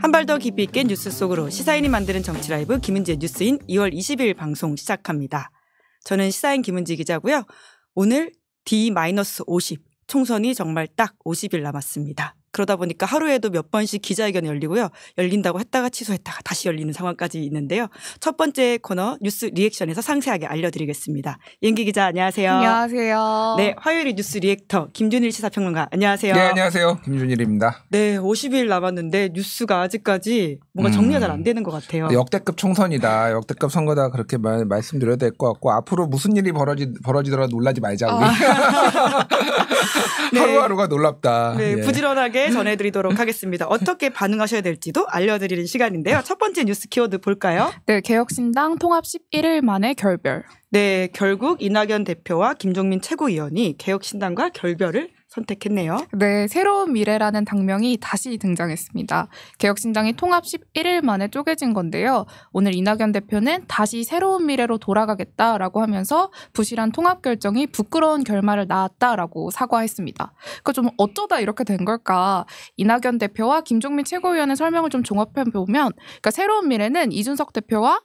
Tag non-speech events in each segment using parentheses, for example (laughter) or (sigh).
한 발 더 깊이 있게 뉴스 속으로 시사인이 만드는 정치 라이브 김은지의 뉴스인 2월 20일 방송 시작합니다. 저는 시사인 김은지 기자고요. 오늘 D-50 총선이 정말 딱 50일 남았습니다. 그러다 보니까 하루에도 몇 번씩 기자회견이 열리고요. 열린다고 했다가 취소했다가 다시 열리는 상황까지 있는데요. 첫 번째 코너 뉴스 리액션에서 상세하게 알려드리겠습니다. 연기 기자 안녕하세요. 안녕하세요. 네, 화요일 뉴스 리액터 김준일 시사평론가 안녕하세요. 네, 안녕하세요. 김준일입니다. 네, 50일 남았는데 뉴스가 아직까지 뭔가 음. 정리가 잘 안 되는 것 같아요. 네, 역대급 총선이다. 역대급 선거다. 그렇게 말, 말씀드려야 될 것 같고 앞으로 무슨 일이 벌어지, 벌어지더라도 놀라지 말자 우리. 아. (laughs) (laughs) 네. 하루하루가 놀랍다. 네, 예. 부지런하게 전해드리도록 음. 하겠습니다. 어떻게 반응하셔야 될지도 알려드리는 시간인데요. 첫 번째 뉴스 키워드 볼까요? 네, 개혁신당 통합 11일 만에 결별. 네, 결국 이낙연 대표와 김종민 최고위원이 개혁신당과 결별을 선택했네요. 네, 새로운 미래라는 당명이 다시 등장했습니다. 개혁신당이 통합 11일 만에 쪼개진 건데요. 오늘 이낙연 대표는 다시 새로운 미래로 돌아가겠다라고 하면서 부실한 통합 결정이 부끄러운 결말을 낳았다라고 사과했습니다. 그니까좀 어쩌다 이렇게 된 걸까? 이낙연 대표와 김종민 최고위원의 설명을 좀 종합해 보면, 그러니까 새로운 미래는 이준석 대표와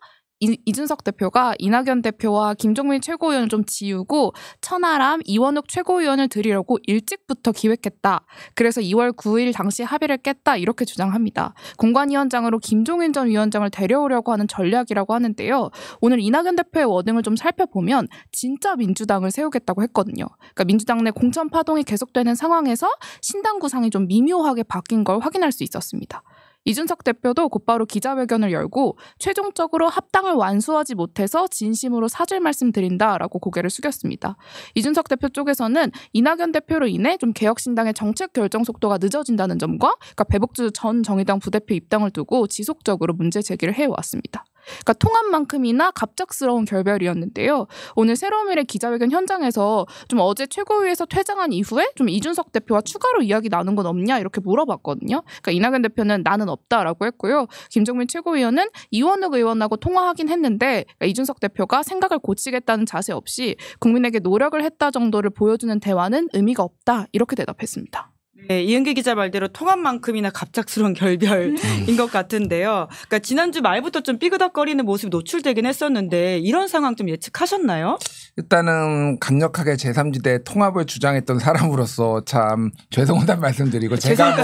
이, 준석 대표가 이낙연 대표와 김종민 최고위원을 좀 지우고 천하람, 이원욱 최고위원을 드리려고 일찍부터 기획했다. 그래서 2월 9일 당시 합의를 깼다 이렇게 주장합니다. 공관위원장으로 김종인 전 위원장을 데려오려고 하는 전략이라고 하는데요. 오늘 이낙연 대표의 워딩을 좀 살펴보면 진짜 민주당을 세우겠다고 했거든요. 그러니까 민주당 내 공천 파동이 계속되는 상황에서 신당 구상이 좀 미묘하게 바뀐 걸 확인할 수 있었습니다. 이준석 대표도 곧바로 기자회견을 열고 최종적으로 합당을 완수하지 못해서 진심으로 사죄 말씀드린다라고 고개를 숙였습니다. 이준석 대표 쪽에서는 이낙연 대표로 인해 좀 개혁신당의 정책 결정 속도가 늦어진다는 점과 그러니까 배복주 전 정의당 부대표 입당을 두고 지속적으로 문제 제기를 해왔습니다. 그러니까 통합만큼이나 갑작스러운 결별이었는데요. 오늘 새로미래 운 기자회견 현장에서 좀 어제 최고위에서 퇴장한 이후에 좀 이준석 대표와 추가로 이야기 나눈 건 없냐 이렇게 물어봤거든요. 그러니까 이낙연 대표는 나는 없다라고 했고요. 김종민 최고위원은 이원욱 의원하고 통화하긴 했는데 그러니까 이준석 대표가 생각을 고치겠다는 자세 없이 국민에게 노력을 했다 정도를 보여주는 대화는 의미가 없다 이렇게 대답했습니다. 네, 이은기 기자 말대로 통합만큼이나 갑작스러운 (laughs) 결별인 음. 것 같은데요. 그러니까 지난주 말부터 좀 삐그덕거리는 모습이 노출되긴 했었는데 이런 상황 좀 예측하셨나요? 일단은 강력하게 제3지대 통합을 주장했던 사람으로서 참 죄송하다는 말씀드리고 제가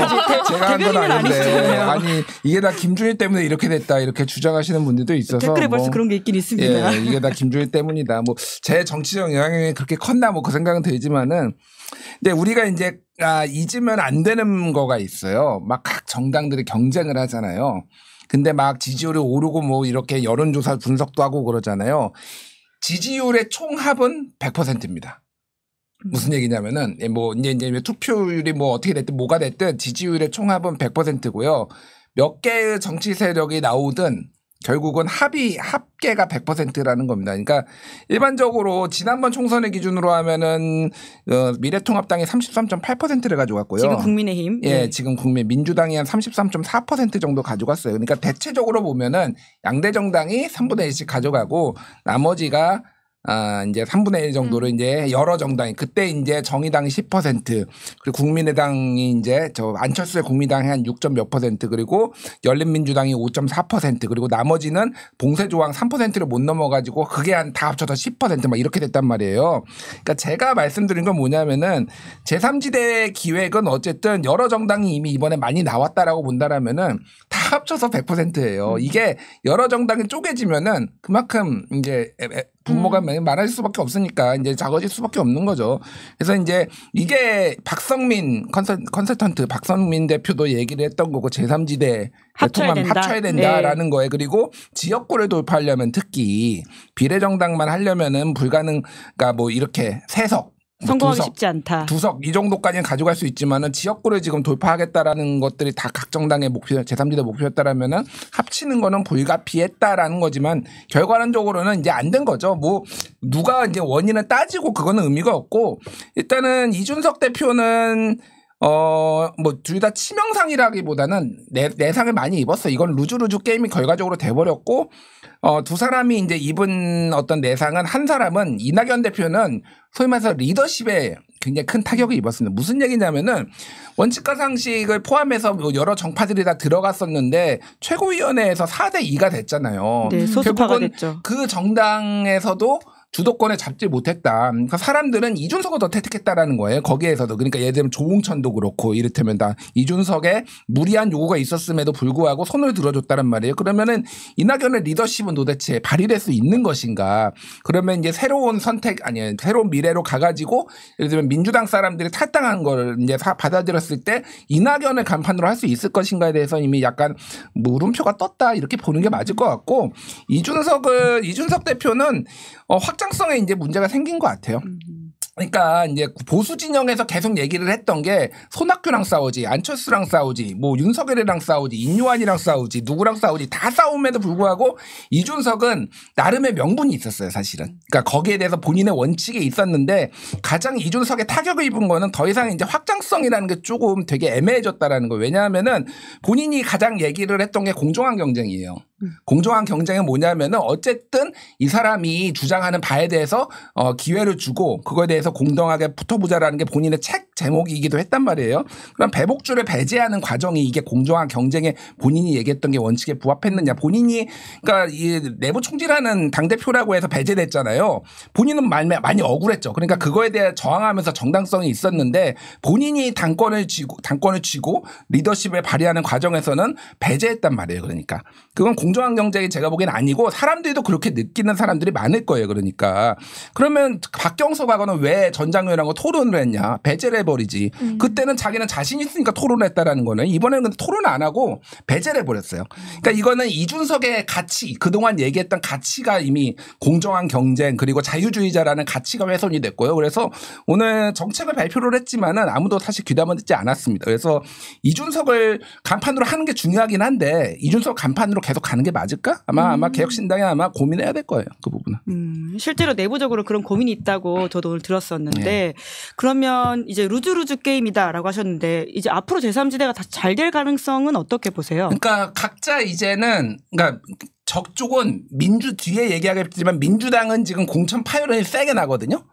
제가 한 건 아닌데 아니시아니 네, 이게 다 김준일 때문에 이렇게 됐다 이렇게 주장하시는 분들도 있어서 댓글에 벌써 뭐 그런 게 있긴 있습니다. 예, 이게 다 김준일 때문이다. 뭐 제 정치적 영향이 그렇게 컸나 뭐 그 생각은 들지만은 근데 우리가 이제 아, 잊으면 안 되는 거가 있어요. 막 각 정당들이 경쟁을 하잖아요. 근데 막 지지율이 오르고 뭐 이렇게 여론조사 분석도 하고 그러잖아요. 지지율의 총합은 100%입니다. 무슨 얘기냐면은 예, 뭐 이제 이제 투표율이 뭐 어떻게 됐든 뭐가 됐든 지지율의 총합은 100%고요. 몇 개의 정치 세력이 나오든 결국은 합의 합계가 100%라는 겁니다. 그러니까 일반적으로 지난번 총선의 기준으로 하면은 어, 미래통합당이 33.8%를 가져갔고요. 지금 국민의힘 예, 네. 지금 국민 민주당이 한 33.4% 정도 가져갔어요. 그러니까 대체적으로 보면은 양대 정당이 3분의 1씩 가져가고 나머지가 아, 이제 3분의 1 정도를 음. 이제 여러 정당이 그때 이제 정의당이 10% 그리고 국민의당이 이제 저 안철수의 국민당이 한 6점 몇 퍼센트 그리고 열린민주당이 5.4% 그리고 나머지는 봉쇄조항 3%를 못 넘어가지고 그게 한 다 합쳐서 10%막 이렇게 됐단 말이에요. 그러니까 제가 말씀드린 건 뭐냐면은 제3지대 기획은 어쨌든 여러 정당이 이미 이번에 많이 나왔다라고 본다라면은 다 합쳐서 100%예요. 음. 이게 여러 정당이 쪼개지면은 그만큼 이제 부모가 음. 많아 수밖에 없으니까 이제 작아질 수밖에 없는 거죠. 그래서 이제 이게 박성민 컨설, 컨설턴트 박성민 대표도 얘기를 했던 거고 제3지대 합쳐야 된 합쳐야 된다라는 네. 거에 그리고 지역구를 돌파하려면 특히 비례정당만 하려면은 불가능 그러니까 뭐 이렇게 세석 뭐 성공하기 두석, 쉽지 않다. 두석 이 정도까지는 가져갈 수 있지만은 지역구를 지금 돌파하겠다라는 것들이 다 각 정당의 목표, 제3지대 목표였다라면은 합치는 거는 불가피했다라는 거지만 결과론적으로는 이제 안 된 거죠. 뭐 누가 이제 원인을 따지고 그거는 의미가 없고 일단은 이준석 대표는 어, 뭐, 둘 다 치명상이라기보다는 내, 내상을 많이 입었어. 이건 루즈루즈 게임이 결과적으로 돼버렸고, 어, 두 사람이 이제 입은 어떤 내상은 한 사람은 이낙연 대표는 소위 말해서 리더십에 굉장히 큰 타격을 입었습니다. 무슨 얘기냐면은 원칙과 상식을 포함해서 뭐 여러 정파들이 다 들어갔었는데 최고위원회에서 4대 2가 됐잖아요. 네, 소수파가 결국은 됐죠. 그 정당에서도 주도권에 잡지 못했다. 그러니까 사람들은 이준석을 더 택했다라는 거예요. 거기에서도 그러니까 예를 들면 조홍천도 그렇고 이를테면 다 이준석의 무리한 요구가 있었음에도 불구하고 손을 들어줬다는 말이에요. 그러면은 이낙연의 리더십은 도대체 발휘될 수 있는 것인가? 그러면 이제 새로운 선택 아니 새로운 미래로 가가지고 예를 들면 민주당 사람들이 탈당한 걸 이제 받아들였을 때 이낙연을 간판으로 할 수 있을 것인가에 대해서 이미 약간 물음표가 뭐 떴다 이렇게 보는 게 맞을 것 같고 이준석을 이준석 대표는 어, 확 확장성에 이제 문제가 생긴 것 같아요. 그러니까 이제 보수 진영에서 계속 얘기를 했던 게 손학규랑 싸우지 안철수랑 싸우지 뭐 윤석열이랑 싸우지 인요한이랑 싸우지 누구랑 싸우지 다 싸움에도 불구하고 이준석은 나름의 명분이 있었어요 사실은 그러니까 거기에 대해서 본인의 원칙이 있었는데 가장 이준석의 타격을 입은 거는 더 이상 이제 확장성이라는 게 조금 되게 애매해졌다라는 거 왜냐하면은 본인이 가장 얘기를 했던 게 공정한 경쟁이에요 공정한 경쟁은 뭐냐면은 어쨌든 이 사람이 주장하는 바에 대해서 어 기회를 주고 그거에 대해서 공정하게 붙어보자라는 게 본인의 책 제목이기도 했단 말이에요. 그럼 배복주를 배제하는 과정이 이게 공정한 경쟁에 본인이 얘기했던 게 원칙에 부합했느냐. 본인이 그러니까 이 내부 총질하는 당대표라고 해서 배제됐잖아요. 본인은 많이, 많이 억울했죠. 그러니까 그거에 대해 저항하면서 정당성이 있었는데 본인이 당권을 쥐고 당권을 쥐고 리더십을 발휘하는 과정에서는 배제했단 말이에요. 그러니까 그건 공정한 경쟁이 제가 보기엔 아니고 사람들도 그렇게 느끼는 사람들이 많을 거예요. 그러니까 그러면 박경수 과거는 왜 전장현하고 토론을 했냐? 배제를 해버리지. 음. 그때는 자기는 자신 있으니까 토론했다라는 거는 이번에는 근데 토론 안 하고 배제를 해버렸어요. 그러니까 이거는 이준석의 가치 그동안 얘기했던 가치가 이미 공정한 경쟁 그리고 자유주의자라는 가치가 훼손이 됐고요. 그래서 오늘 정책을 발표를 했지만은 아무도 사실 귀담아 듣지 않았습니다. 그래서 이준석을 간판으로 하는 게 중요하긴 한데 이준석 간판으로 계속 가는 게 맞을까? 아마 음. 아마 개혁신당에 아마 고민해야 될 거예요. 그 부분은. 음, 실제로 내부적으로 그런 고민이 있다고 저도 오늘 들었었는데 네. 그러면 이제 루 루즈루즈 게임이다라고 하셨는데 이제 앞으로 제3지대가 다 잘 될 가능성은 어떻게 보세요? 그러니까 각자 이제는 그러니까 적쪽은 민주 뒤에 얘기하겠지만 민주당은 지금 공천 파열을 세게 나거든요.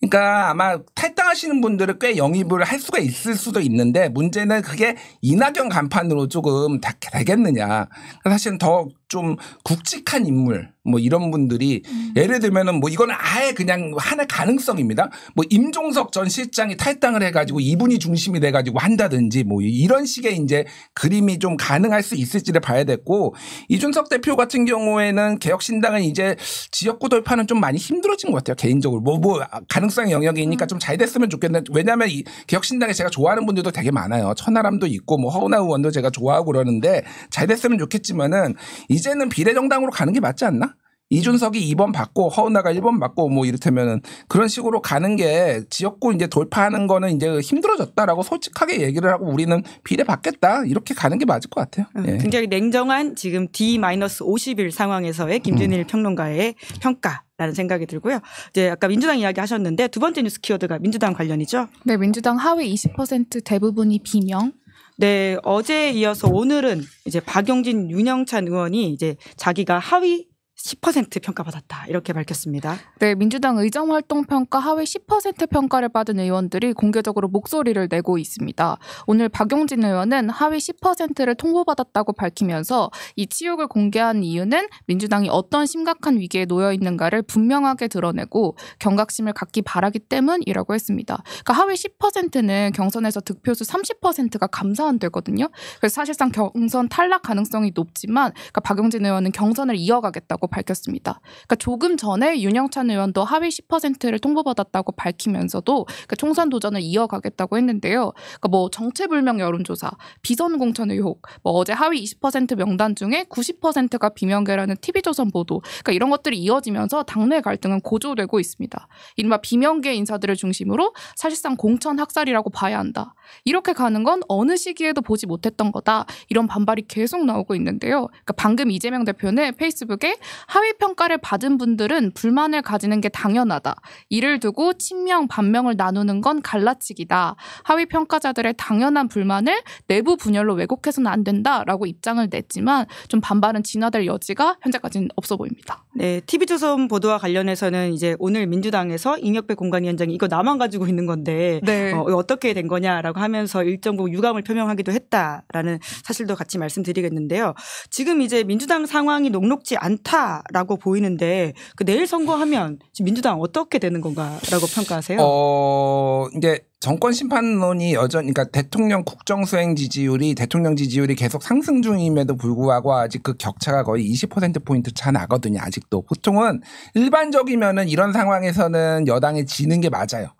그러니까 아마 탈당하시는 분들은 꽤 영입을 할 수가 있을 수도 있는데 문제는 그게 이낙연 간판으로 조금 다 되겠느냐. 사실은 더좀 굵직한 인물 뭐 이런 분들이 음. 예를 들면은 뭐 이건 아예 그냥 하나 가능성입니다. 뭐 임종석 전 실장이 탈당을 해가지고 이분이 중심이 돼가지고 한다든지 뭐 이런 식의 이제 그림이 좀 가능할 수 있을지를 봐야 됐고 이준석 대표 같은 경우에는 개혁신당은 이제 지역구 돌파는 좀 많이 힘들어진 것 같아요 개인적으로 뭐뭐 뭐, 뭐 가능성 영역이니까 음. 좀잘 됐으면 좋겠는데 왜냐하면 이 개혁신당에 제가 좋아하는 분들도 되게 많아요 천하람도 있고 뭐허은나 의원도 제가 좋아하고 그러는데 잘 됐으면 좋겠지만은 이 이제는 비례정당으로 가는 게 맞지 않나? 이준석이 2번 받고 허은아가 1번 받고 뭐 이를테면은 그런 식으로 가는 게 지역구 이제 돌파하는 거는 이제 힘들어졌다라고 솔직하게 얘기를 하고 우리는 비례 받겠다 이렇게 가는 게 맞을 것 같아요. 음, 예. 굉장히 냉정한 지금 D-50일 상황에서의 김준일 음. 평론가의 평가 라는 생각이 들고요. 이제 아까 민주당 이야기 하셨는데 두 번째 뉴스 키워드가 민주당 관련이죠. 네, 민주당 하위 20% 대부분이 비명, 네, 어제에 이어서 오늘은 이제 박용진, 윤영찬 의원이 이제 자기가 하위 10% 평가받았다 이렇게 밝혔습니다. 네, 민주당 의정 활동 평가 하위 10% 평가를 받은 의원들이 공개적으로 목소리를 내고 있습니다. 오늘 박용진 의원은 하위 10%를 통보받았다고 밝히면서 이 치욕을 공개한 이유는 민주당이 어떤 심각한 위기에 놓여 있는가를 분명하게 드러내고 경각심을 갖기 바라기 때문이라고 했습니다. 그러니까 하위 10%는 경선에서 득표수 30%가 감사한 되거든요. 그래서 사실상 경선 탈락 가능성이 높지만 그러니까 박용진 의원은 경선을 이어가겠다고 밝혔습니다. 그러니까 조금 전에 윤영찬 의원도 하위 10%를 통보받았다고 밝히면서도 그러니까 총선 도전을 이어가겠다고 했는데요. 그러니까 뭐 정체불명 여론조사, 비선 공천 의혹, 뭐 어제 하위 20% 명단 중에 90%가 비명계라는 TV조선 보도, 그러니까 이런 것들이 이어지면서 당내 갈등은 고조되고 있습니다. 이른바 비명계 인사들을 중심으로 사실상 공천 학살이라고 봐야 한다. 이렇게 가는 건 어느 시기에도 보지 못했던 거다. 이런 반발이 계속 나오고 있는데요. 그러니까 방금 이재명 대표는 페이스북에 하위 평가를 받은 분들은 불만을 가지는 게 당연하다. 이를 두고 친명 반명을 나누는 건 갈라치기다. 하위 평가자들의 당연한 불만을 내부 분열로 왜곡해서는 안 된다라고 입장을 냈지만 좀 반발은 진화될 여지가 현재까지는 없어 보입니다. 네, TV조선 보도와 관련해서는 이제 오늘 민주당에서 잉혁배 공관위원장이 이거 나만 가지고 있는 건데 네. 어, 어떻게 된 거냐라고 하면서 일정 부 유감을 표명하기도 했다라는 사실도 같이 말씀드리겠는데요. 지금 이제 민주당 상황이 녹록지 않다라고 보이는데 그 내일 선거하면 민주당 어떻게 되는 건가라고 평가하세요? 어, 이제 정권 심판론이 여전히 그러니까 대통령 국정 수행 지지율이 대통령 지지율이 계속 상승 중임에도 불구하고 아직 그 격차가 거의 20% 포인트 차 나거든요. 아직도 보통은 일반적이면은 이런 상황에서는 여당이 지는 게 맞아요.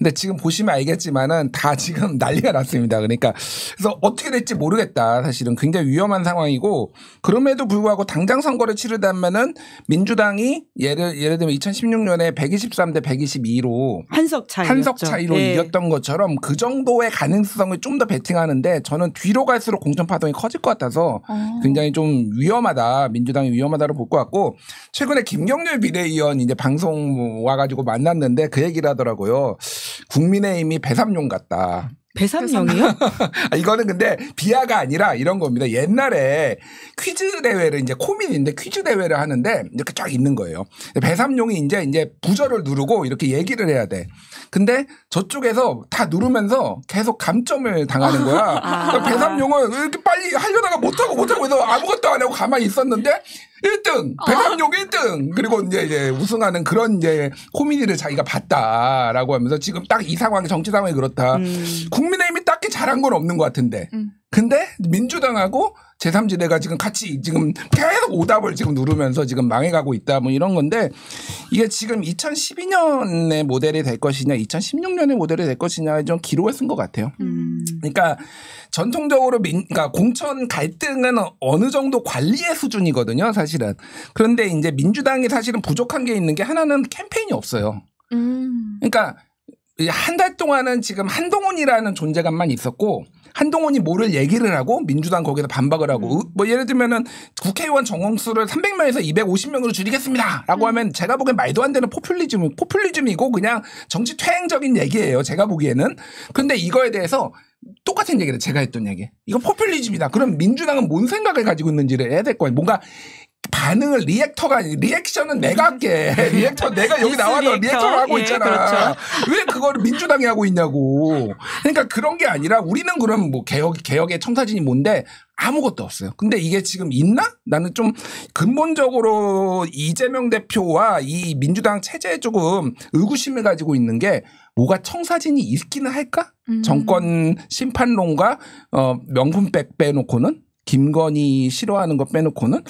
근데 지금 보시면 알겠지만은 다 (laughs) 지금 난리가 났습니다. 그러니까 그래서 어떻게 될지 모르겠다. 사실은 굉장히 위험한 상황이고 그럼에도 불구하고 당장 선거를 치르다면은 민주당이 예를 예를 들면 2016년에 123대 122로 한석 차이 한석 차이로 네. 이겼던 것처럼 그 정도의 가능성을 좀 더 베팅하는데 저는 뒤로 갈수록 공천 파동이 커질 것 같아서 어. 굉장히 좀 위험하다. 민주당이 위험하다로 볼 것 같고 최근에 김경률 비대위원 이제 방송 와가지고 만났는데 그 얘기를 하더라고요. 국민의힘이 배삼룡 같다. 배삼용이요? (laughs) 아, 이거는 근데 비하가 아니라 이런 겁니다. 옛날에 퀴즈 대회를 이제 코민인데 퀴즈 대회를 하는데 이렇게 쫙 있는 거예요. 배삼룡이 이제 이제 부절을 누르고 이렇게 얘기를 해야 돼. 근데 저쪽에서 다 누르면서 계속 감점을 당하는 거야. (laughs) 아. 배삼용은 이렇게 빨리 하려다가 못하고 못하고 해서 아무것도 안 하고 가만히 있었는데 1등 배당용 어. 1등 그리고 이제, 이제 우승하는 그런 이제 코미디를 자기가 봤다라고 하면서 지금 딱 이 상황이 정치 상황이 그렇다. 음. 국민의힘이 딱히 잘한 건 없는 것 같은데. 음. 근데 민주당하고 제3지대가 지금 같이 지금 계속 오답을 지금 누르면서 지금 망해가고 있다 뭐 이런 건데 이게 지금 2012년의 모델이 될 것이냐 2016년의 모델이 될 것이냐에 좀 기로에 쓴것 같아요. 음. 그러니까 전통적으로 민, 그러니까 공천 갈등은 어느 정도 관리의 수준이거든요, 사실은. 그런데 이제 민주당이 사실은 부족한 게 있는 게 하나는 캠페인이 없어요. 음. 그러니까 한달 동안은 지금 한동훈이라는 존재감만 있었고 한동훈이 뭐를 얘기를 하고 민주당 거기서 반박을 하고 음. 뭐 예를 들면은 국회의원 정원수를 300명에서 250명으로 줄이겠습니다라고 음. 하면 제가 보기엔 말도 안 되는 포퓰리즘 포퓰리즘이고 그냥 정치 퇴행적인 얘기예요. 제가 보기에는 근데 이거에 대해서 똑같은 얘기를 제가 했던 얘기. 이거 포퓰리즘이다. 그럼 민주당은 뭔 생각을 가지고 있는지를 해야 될 거예요. 뭔가 반응을 리액터가 아니 리액션은 내가 할게 (laughs) 리액터 내가 여기 나와서 리액터를 하고 예, 있잖아 그렇죠. (laughs) 왜 그걸 민주당이 하고 있냐고 그러니까 그런 게 아니라 우리는 그럼 뭐 개혁 개혁의 청사진이 뭔데 아무것도 없어요 근데 이게 지금 있나 나는 좀 근본적으로 이재명 대표와 이 민주당 체제에 조금 의구심을 가지고 있는 게 뭐가 청사진이 있기는 할까 음. 정권 심판론과 어 명품 백 빼놓고는 김건희 싫어하는 거 빼놓고는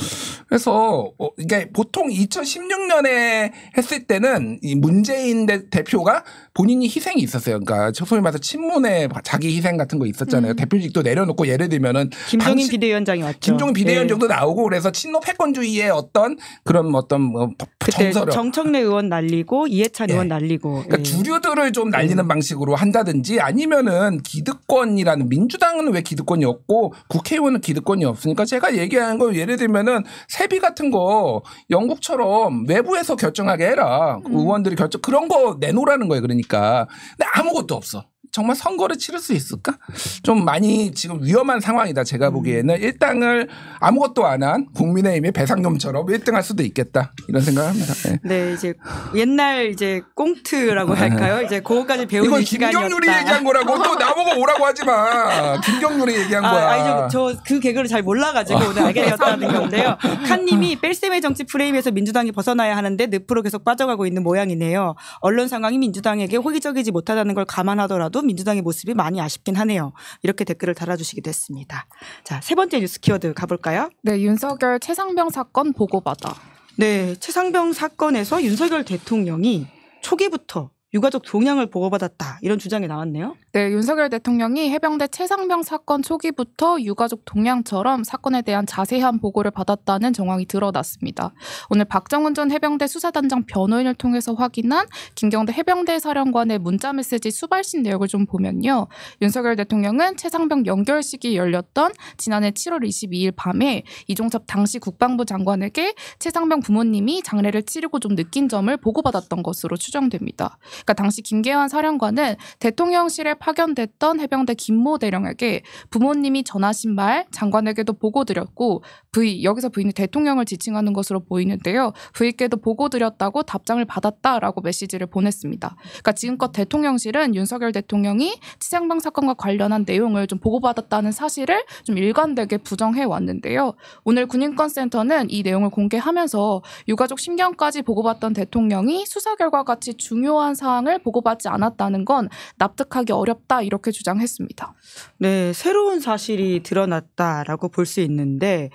그래서 어, 이게 보통 2016년에 했을 때는 이 문재인 대, 대표가 본인이 희생이 있었어요. 그러니까 소위 말해서 친문의 자기 희생 같은 거 있었잖아요. 음. 대표직도 내려놓고 예를 들면은 김종인 비대위원장이 왔죠. 김종인 비대위원장도 예. 네. 나오고 그래서 친노 패권주의의 어떤 그런 뭐 어떤 뭐정서를 정청래 의원 날리고 이해찬 예. 의원 날리고. 그러니까 예. 주류들을 좀 날리는 음. 방식으로 한다든지 아니면은 기득권이라는 민주당은 왜 기득권이 없고 국회의원은 기득권이 없으니까 제가 얘기하는 거 예를 들면은 세비 같은 거 영국처럼 외부에서 결정하게 해라. 그 음. 의원들이 결정 그런 거 내놓으라는 거예요. 그러니까 근데 아무것도 없어. 정말 선거를 치를 수 있을까? 좀 많이 지금 위험한 상황이다. 제가 음. 보기에는 1당을 아무것도 안 한 국민의힘의 배상금처럼 1등할 수도 있겠다. 이런 생각을 합니다. 네. 네 이제 옛날 이제 꽁트라고 네. 할까요? 이제 그거까지 배우는 시간이었다. 이건 김경률이 얘기한 거라고 또 나보고 오라고 하지 마. 김경률이 얘기한 아, 거야. 아니 저그 개그를 잘 몰라가지고 오늘 알게 되었다는 건데요. 칸님이 뺄셈의 정치 프레임에서 민주당이 벗어나야 하는데 늪으로 계속 빠져가고 있는 모양이네요. 언론 상황이 민주당에게 호기적이지 못하다는 걸 감안하더라도 부분에 민주당의 모습이 많이 아쉽긴 하네요. 이렇게 댓글을 달아주시기도 했습니다. 자, 세 번째 뉴스 키워드 가볼까요? 네, 윤석열 최상병 사건 보고받아. 네, 최상병 사건에서 윤석열 대통령이 초기부터 유가족 동향을 보고받았다 이런 주장이 나왔네요. 네, 윤석열 대통령이 해병대 최상병 사건 초기부터 유가족 동향처럼 사건에 대한 자세한 보고를 받았다는 정황이 드러났습니다. 오늘 박정은 전 해병대 수사단장 변호인을 통해서 확인한 김경대 해병대 사령관의 문자 메시지 수발신 내역을 좀 보면요, 윤석열 대통령은 최상병 연결식이 열렸던 지난해 7월 22일 밤에 이종섭 당시 국방부 장관에게 최상병 부모님이 장례를 치르고 좀 느낀 점을 보고받았던 것으로 추정됩니다. 그러니까 당시 김계환 사령관은 대통령실에 파견됐던 해병대 김모 대령에게 부모님이 전하신 말 장관에게도 보고 드렸고 부이 여기서 부인이 대통령을 지칭하는 것으로 보이는데요. 부인께도 보고 드렸다고 답장을 받았다라고 메시지를 보냈습니다. 그러니까 지금껏 대통령실은 윤석열 대통령이 치상방 사건과 관련한 내용을 좀 보고받았다는 사실을 좀 일관되게 부정해 왔는데요. 오늘 군인권센터는 이 내용을 공개하면서 유가족 심경까지 보고받던 대통령이 수사 결과 같이 중요한 사 사항을 보고받지 않았다는 건 납득하기 어렵다 이렇게 주장했습니다. 네, 새로운 사실이 드러났다라고 볼 수 있는데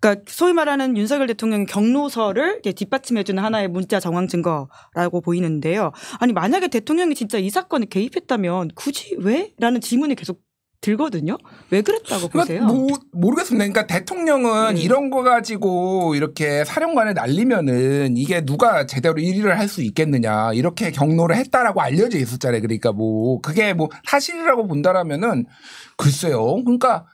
그러니까 소위 말하는 윤석열 대통령의 경로서를 뒷받침해주는 하나의 문자 정황 증거라고 보이는데요. 아니 만약에 대통령이 진짜 이 사건에 개입했다면 굳이 왜? 라는 질문이 계속 들거든요. 왜 그랬다고 그러니까 보세요? 모, 모르겠습니다. 그러니까 대통령은 음. 이런 거 가지고 이렇게 사령관을 날리면은 이게 누가 제대로 1위를 할 수 있겠느냐 이렇게 경로를 했다라고 알려져 있었잖아요. 그러니까 뭐 그게 뭐 사실이라고 본다라면은 글쎄요. 그러니까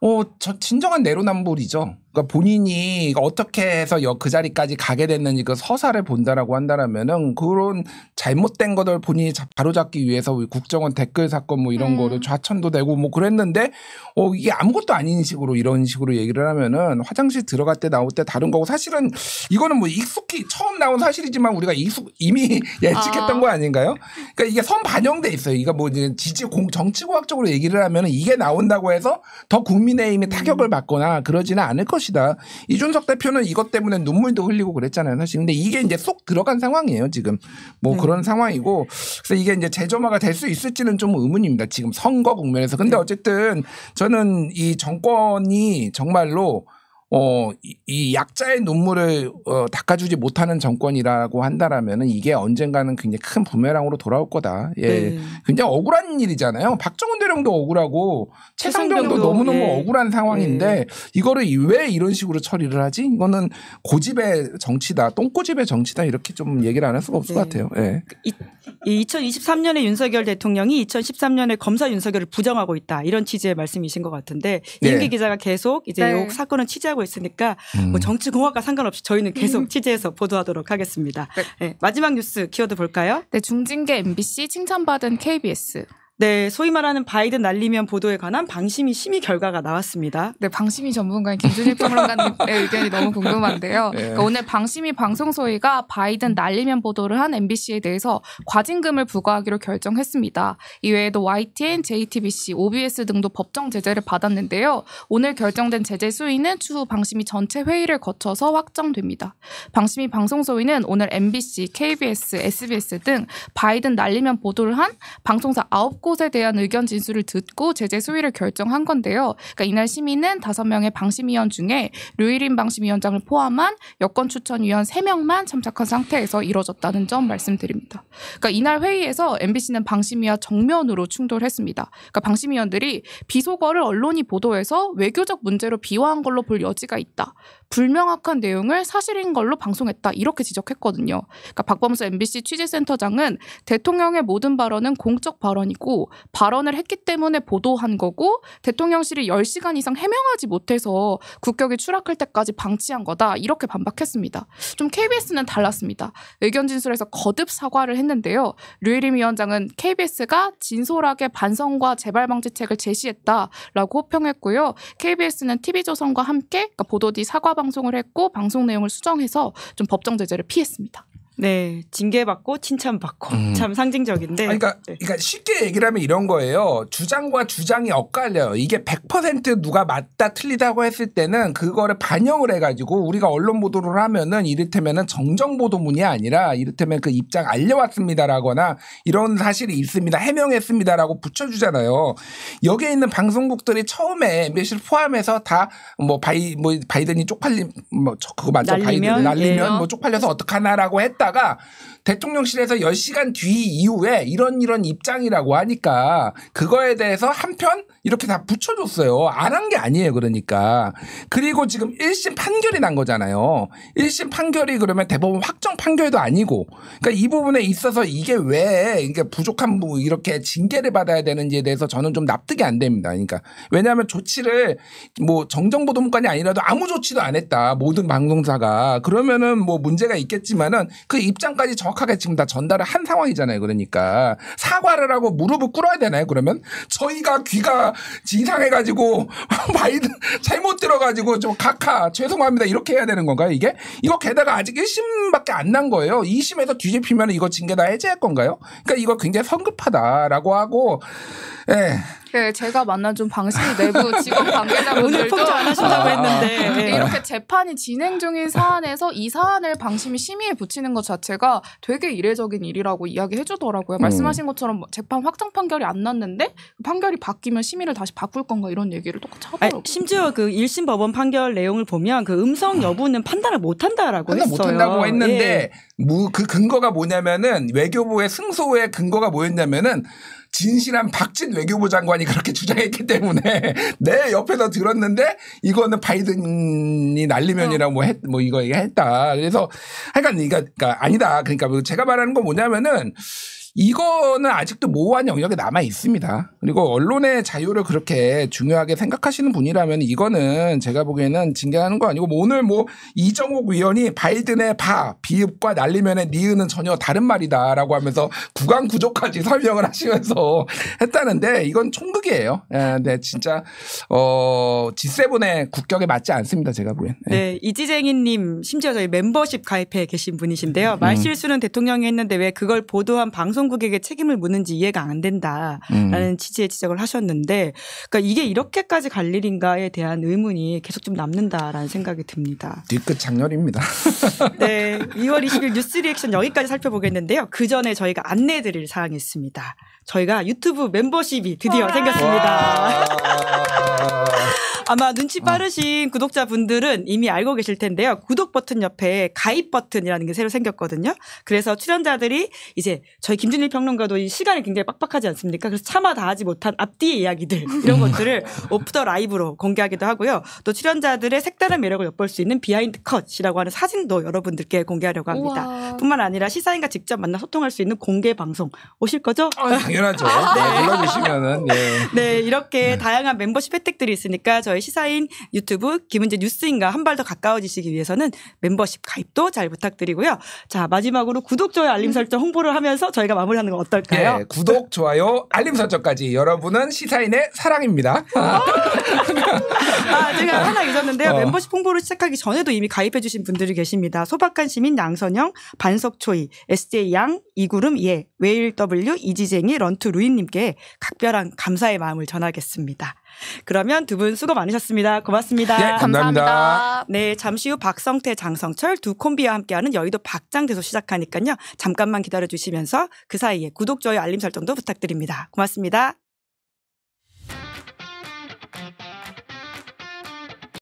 어, 저 진정한 내로남불이죠. 그러니까 본인이 어떻게 해서 그 자리까지 가게 됐는지 그 서사를 본다라고 한다라면은 그런 잘못된 것들 본인이 바로잡기 위해서 뭐 국정원 댓글 사건 뭐 이런 음. 거를 좌천도 되고 뭐 그랬는데 어 이게 아무것도 아닌 식으로 이런 식으로 얘기를 하면은 화장실 들어갈 때 나올 때 다른 거고 사실은 이거는 뭐 익숙히 처음 나온 사실이지만 우리가 익숙 이미 (laughs) 예측했던 아. 거 아닌가요? 그러니까 이게 선 반영돼 있어요. 이거 뭐 이제 지지 공 정치공학적으로 얘기를 하면 은 이게 나온다고 해서 더 국민의힘이 타격을 음. 받거나 그러지는 않을 것이. 봅시다. 이준석 대표는 이것 때문에 눈물도 흘리고 그랬잖아요. 사실. 근데 이게 이제 쏙 들어간 상황이에요. 지금 뭐 네. 그런 상황이고 그래서 이게 이제 재점화가 될 수 있을지는 좀 의문입니다. 지금 선거 국면에서. 근데 네. 어쨌든 저는 이 정권이 정말로 어, 이, 약자의 눈물을 어, 닦아주지 못하는 정권이라고 한다라면은 이게 언젠가는 굉장히 큰 부메랑으로 돌아올 거다. 예. 네. 굉장히 억울한 일이잖아요. 박정훈 대령도 억울하고 최상병도 너무너무 네. 억울한 상황인데 예. 이거를 왜 이런 식으로 처리를 하지? 이거는 고집의 정치다. 똥고집의 정치다. 이렇게 좀 얘기를 안 할 수가 없을 것 네. 같아요. 예. 이, 2023년에 윤석열 대통령이 2013년에 검사 윤석열을 부정하고 있다. 이런 취지의 말씀이신 것 같은데 예. 이은기 기자가 계속 이제 네. 이 사건을 취재하고 하고 있으니까 뭐 음. 뭐 정치 공학과 상관없이 저희는 계속 음. 취재해서 보도하도록 하겠습니다. 네. 네, 마지막 뉴스 키워드 볼까요? 네, 중징계 MBC 칭찬받은 KBS. 네, 소위 말하는 바이든 날리면 보도에 관한 방심위 심의 결과가 나왔습니다. 네, 방심위 전문가인 김준일 평론가님의 (laughs) 의견이 너무 궁금한데요. 네. 그러니까 오늘 방심위 방송소위가 바이든 날리면 보도를 한 MBC에 대해서 과징금을 부과하기로 결정했습니다. 이외에도 YTN, JTBC, OBS 등도 법정 제재를 받았는데요. 오늘 결정된 제재 수위는 추후 방심위 전체 회의를 거쳐서 확정됩니다. 방심위 방송소위는 오늘 MBC, KBS, SBS 등 바이든 날리면 보도를 한 방송사 9곳 곳에 대한 의견 진술을 듣고 제재 수위를 결정한 건데요. 그러니까 이날 시민은 다섯 명의 방심위원 중에 류일인 방심위원장을 포함한 여권 추천위원 세명만 참석한 상태에서 이뤄졌다는 점 말씀드립니다. 그러니까 이날 회의에서 MBC는 방심위와 정면으로 충돌했습니다. 그러니까 방심위원들이 비속어를 언론이 보도해서 외교적 문제로 비화한 걸로 볼 여지가 있다. 불명확한 내용을 사실인 걸로 방송했다 이렇게 지적했거든요. 그러니까 박범수 MBC 취재센터장은 대통령의 모든 발언은 공적 발언이고 발언을 했기 때문에 보도한 거고 대통령실이 10시간 이상 해명하지 못해서 국격이 추락할 때까지 방치한 거다 이렇게 반박했습니다. 좀 KBS는 달랐습니다. 의견 진술에서 거듭 사과를 했는데요. 류일임 위원장은 KBS가 진솔하게 반성과 재발 방지책을 제시했다라고 호평했고요. KBS는 TV조선과 함께 그러니까 보도 뒤 사과 방송을 했고 방송 내용을 수정해서 좀 법정 제재를 피했습니다. 네, 징계받고 칭찬받고 음. 참 상징적인데. 니 그러니까, 네. 그러니까 쉽게 얘기를 하면 이런 거예요. 주장과 주장이 엇갈려요. 이게 100% 누가 맞다 틀리다고 했을 때는 그거를 반영을 해가지고 우리가 언론 보도를 하면은 이를테면은 정정 보도문이 아니라 이를테면 그 입장 알려왔습니다라거나 이런 사실이 있습니다 해명했습니다라고 붙여주잖아요. 여기에 있는 방송국들이 처음에 m b 포함해서 다 뭐 바이 뭐 바이든이 쪽팔림 뭐 그거 맞죠? 날리면? 바이든 날리면 예. 뭐 쪽팔려서 어떡하나라고 했다. が、 대통령실에서 10시간 뒤 이후에 이런 이런 입장이라고 하니까 그거에 대해서 한편 이렇게 다 붙여줬어요. 안 한 게 아니에요. 그러니까. 그리고 지금 1심 판결이 난 거잖아요. 1심 판결이 그러면 대법원 확정 판결도 아니고 그러니까 이 부분에 있어서 이게 왜 이게 부족한 부 이렇게 징계를 받아야 되는지에 대해서 저는 좀 납득이 안 됩니다. 그러니까 왜냐하면 조치를 뭐 정정보도문관이 아니라도 아무 조치도 안 했다. 모든 방송사가 그러면은 뭐 문제가 있겠지만은 그 입장까지 정확 명확하게 지금 다 전달을 한 상황이잖아요. 그러니까 사과를 하고 무릎을 꿇어야 되나요? 그러면 저희가 귀가 진상해가지고 (laughs) 바이든 잘못 들어가지고 좀 각하 죄송합니다 이렇게 해야 되는 건가요? 이게 이거 게다가 아직 1심밖에 안 난 거예요. 2심에서 뒤집히면 이거 징계 다 해제할 건가요? 그러니까 이거 굉장히 성급하다라고 하고 예. 네, 제가 만난준 방식 내부 (laughs) 직원 관계자분들도 오늘 안 하신다고 아, 아, 했는데 네. 이렇게 재판이 진행 중인 사안에서 이 사안을 방심이 심의에 붙이는 것 자체가 되게 이례적인 일이라고 이야기해 주더라고요. 음. 말씀하신 것처럼 뭐 재판 확정 판결이 안 났는데 판결이 바뀌면 심의를 다시 바꿀 건가 이런 얘기를 똑같이 하더라고요. 아니, 심지어 그 1심 법원 판결 내용을 보면 그 음성 여부는 판단을 못 한다라고 판단 했어요. 못 한다고 했는데 예. 뭐그 근거가 뭐냐면은 외교부의 승소의 근거가 뭐였냐면은 진실한 박진 외교부 장관이 그렇게 주장했기 때문에 (laughs) 내 옆에서 들었는데 이거는 바이든이 날리면이라 고 뭐, 했, 뭐 이거 얘기 했다. 그래서 하여간 그러니까, 그러니까 아니다. 그러니까 제가 말하는 건 뭐냐면은 이거는 아직도 모호한 영역에 남아 있습니다. 그리고 언론의 자유를 그렇게 중요하게 생각하시는 분이라면 이거는 제가 보기에는 징계하는 거 아니고 뭐 오늘 뭐 이정옥 위원이 바이든의 바 비읍과 날리면의 니은은 전혀 다른 말이다라고 하면서 구강 구조까지 (laughs) 설명을 하시면서 했다는데 이건 총극이에요. 네, 진짜 어 G7의 국격에 맞지 않습니다. 제가 보기엔. 네, 네 이지쟁이님 심지어 저희 멤버십 가입해 계신 분이신데요. 말실수는 음. 대통령이 했는데 왜 그걸 보도한 방송 방송국에게 책임을 묻는지 이해가 안 된다라는 음. 취지의 지적을 하셨는데 그러니까 이게 이렇게까지 갈 일인가에 대한 의문이 계속 좀 남는다라는 생각이 듭니다. 뒤끝 장렬입니다. (laughs) 네. 2월 20일 뉴스 리액션 여기까지 살펴보겠는데요. 그 전에 저희가 안내해 드릴 사항이 있습니다. 저희가 유튜브 멤버십이 드디어 생겼습니다. 아마 눈치 어. 빠르신 어. 구독자분들은 이미 알고 계실 텐데요. 구독 버튼 옆에 가입 버튼이라는 게 새로 생겼거든요. 그래서 출연자들이 이제 저희 김준일 평론가도 이 시간이 굉장히 빡빡하지 않습니까? 그래서 차마 다 하지 못한 앞뒤의 이야기들 (laughs) 이런 것들을 오프 더 라이브로 공개하기도 하고요. 또 출연자들의 색다른 매력을 엿볼 수 있는 비하인드 컷이라고 하는 사진도 여러분들께 공개하려고 합니다. 우와. 뿐만 아니라 시사인과 직접 만나 소통할 수 있는 공개 방송 오실 거죠? 아, 당연하죠. 네. (laughs) 불러주시면은 네. 네 이렇게 네. 다양한 멤버십 혜택들이 있으니까 저희 저희 시사인 유튜브 김은재 뉴스인가 한 발 더 가까워지시기 위해서는 멤버십 가입도 잘 부탁드리고요. 자 마지막으로 구독 좋아요 알림 설정 홍보를 하면서 저희가 마무리하는 건 어떨까요? 네, 구독 좋아요 알림 설정까지 여러분은 시사인의 사랑입니다. 아, 아 제가 하나 잊었는데요. 어. 멤버십 홍보를 시작하기 전에도 이미 가입해주신 분들이 계십니다. 소박한 시민 양선영, 반석초이, SJ 양, 이구름 예, 웨일 W 이지쟁이 런투 루이님께 각별한 감사의 마음을 전하겠습니다. 그러면 두 분 수고 많으셨습니다. 고맙습니다. 네, 감사합니다. 감사합니다. 네, 잠시 후 박성태, 장성철 두 콤비와 함께하는 여의도 박장대소 시작하니까요. 잠깐만 기다려 주시면서 그 사이에 구독, 좋아요, 알림 설정도 부탁드립니다. 고맙습니다.